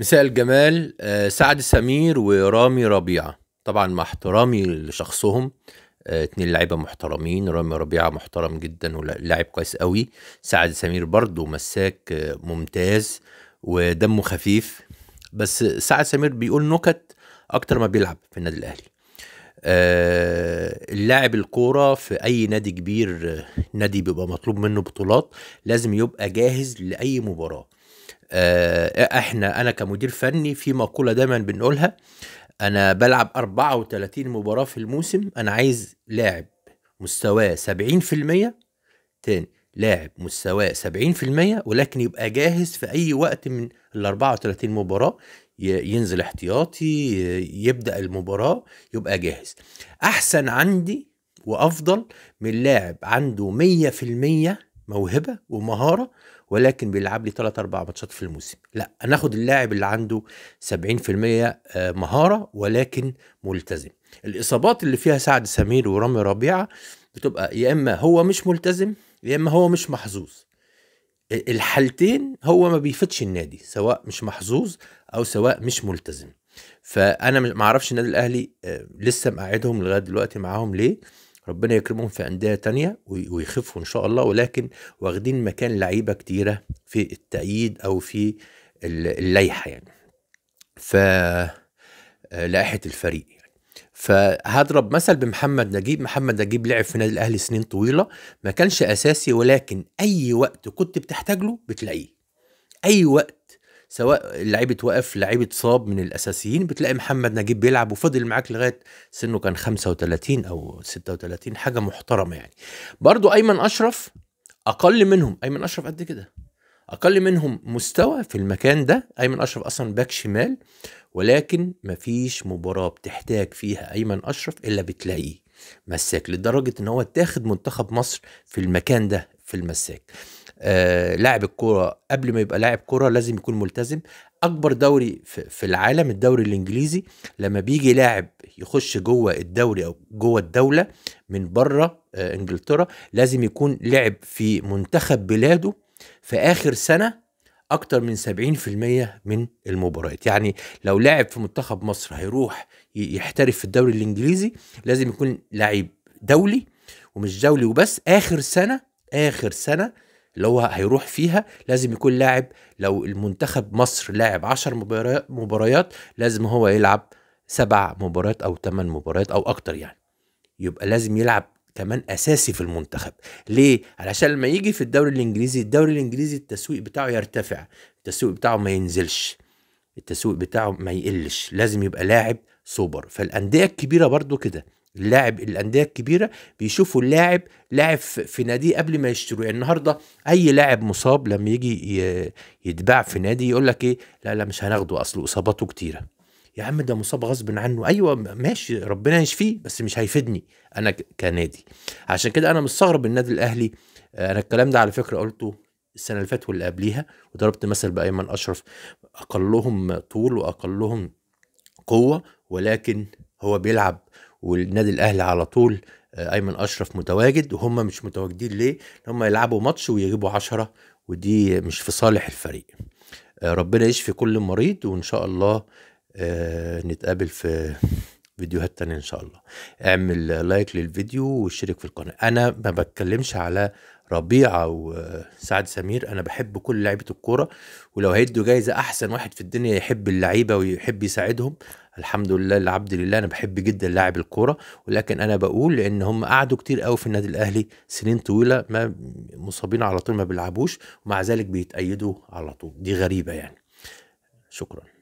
مساء الجمال آه، سعد سمير ورامي ربيعة طبعا مع احترامي لشخصهم آه، اتنين لعيبة محترمين رامي ربيعة محترم جدا ولاعب كويس قوي سعد سمير برضو مساك آه، ممتاز ودمه خفيف بس سعد سمير بيقول نكت اكتر ما بيلعب في النادي الاهلي اللاعب الكوره في اي نادي كبير نادي بيبقى مطلوب منه بطولات لازم يبقى جاهز لاي مباراه آه، آه، احنا انا كمدير فني في مقوله دايما بنقولها انا بلعب 34 مباراه في الموسم انا عايز لاعب مستواه 70% تاني لاعب مستواه 70% ولكن يبقى جاهز في اي وقت من ال 34 مباراه ينزل احتياطي يبدا المباراه يبقى جاهز احسن عندي وافضل من لاعب عنده 100% موهبه ومهاره ولكن بيلعب لي 3 4 ماتشات في الموسم لا هناخد اللاعب اللي عنده 70% آه، مهاره ولكن ملتزم الاصابات اللي فيها سعد سمير ورامي ربيعه بتبقى يا اما هو مش ملتزم يا اما هو مش محظوظ الحالتين هو ما بيفيدش النادي سواء مش محظوظ او سواء مش ملتزم فانا ما اعرفش النادي الاهلي آه، لسه مقعدهم لغايه دلوقتي معاهم ليه ربنا يكرمهم في أندية تانية ويخفوا إن شاء الله ولكن واخدين مكان لعيبة كتيرة في التأييد أو في اللائحة يعني ف آه، لائحة الفريق يعني. فهضرب مثل بمحمد نجيب محمد نجيب لعب في نادي الأهلي سنين طويلة ما كانش أساسي ولكن أي وقت كنت بتحتاج له بتلاقيه أي وقت سواء لعيبة وقف لعيبة صاب من الاساسيين بتلاقي محمد نجيب بيلعب وفضل معاك لغايه سنه كان 35 او 36 حاجه محترمه يعني برضو ايمن اشرف اقل منهم ايمن اشرف قد كده اقل منهم مستوى في المكان ده ايمن اشرف اصلا باك شمال ولكن مفيش مباراه بتحتاج فيها ايمن اشرف الا بتلاقيه مساك لدرجه ان هو اتاخد منتخب مصر في المكان ده في المساك آه لاعب الكوره قبل ما يبقى لاعب كوره لازم يكون ملتزم اكبر دوري في العالم الدوري الانجليزي لما بيجي لاعب يخش جوه الدوري او جوه الدوله من بره آه انجلترا لازم يكون لعب في منتخب بلاده في اخر سنه اكتر من 70% من المباريات يعني لو لاعب في منتخب مصر هيروح يحترف في الدوري الانجليزي لازم يكون لعيب دولي ومش دولي وبس اخر سنه اخر سنه اللي هو هيروح فيها لازم يكون لاعب لو المنتخب مصر لاعب 10 مباريات لازم هو يلعب سبع مباريات او ثمان مباريات او اكتر يعني يبقى لازم يلعب كمان اساسي في المنتخب ليه علشان لما يجي في الدوري الانجليزي الدوري الانجليزي التسويق بتاعه يرتفع التسويق بتاعه ما ينزلش التسويق بتاعه ما يقلش لازم يبقى لاعب سوبر فالانديه الكبيره برضو كده اللاعب الانديه الكبيره بيشوفوا اللاعب لاعب في ناديه قبل ما يشتروه يعني النهارده اي لاعب مصاب لما يجي يتباع في نادي يقول لك ايه لا لا مش هناخده اصل اصاباته كتيره يا عم ده مصاب غصب عنه ايوه ماشي ربنا يشفيه بس مش هيفيدني انا كنادي عشان كده انا مستغرب النادي الاهلي آه، انا الكلام ده على فكره قلته السنه اللي فاتت واللي قبليها وضربت مثل بايمن اشرف اقلهم طول واقلهم قوه ولكن هو بيلعب والنادي الاهلي على طول آه، ايمن اشرف متواجد وهم مش متواجدين ليه؟ هم يلعبوا ماتش ويجيبوا عشرة ودي مش في صالح الفريق. آه، ربنا يشفي كل مريض وان شاء الله آه، نتقابل في فيديوهات تانية إن شاء الله اعمل لايك للفيديو واشترك في القناة أنا ما بتكلمش على ربيعة وسعد سمير أنا بحب كل لعيبة الكورة ولو هيدوا جايزة أحسن واحد في الدنيا يحب اللعيبة ويحب يساعدهم الحمد لله العبد لله أنا بحب جدا لاعب الكورة ولكن أنا بقول لأن هم قعدوا كتير قوي في النادي الأهلي سنين طويلة ما مصابين على طول ما بيلعبوش ومع ذلك بيتأيدوا على طول دي غريبة يعني شكرا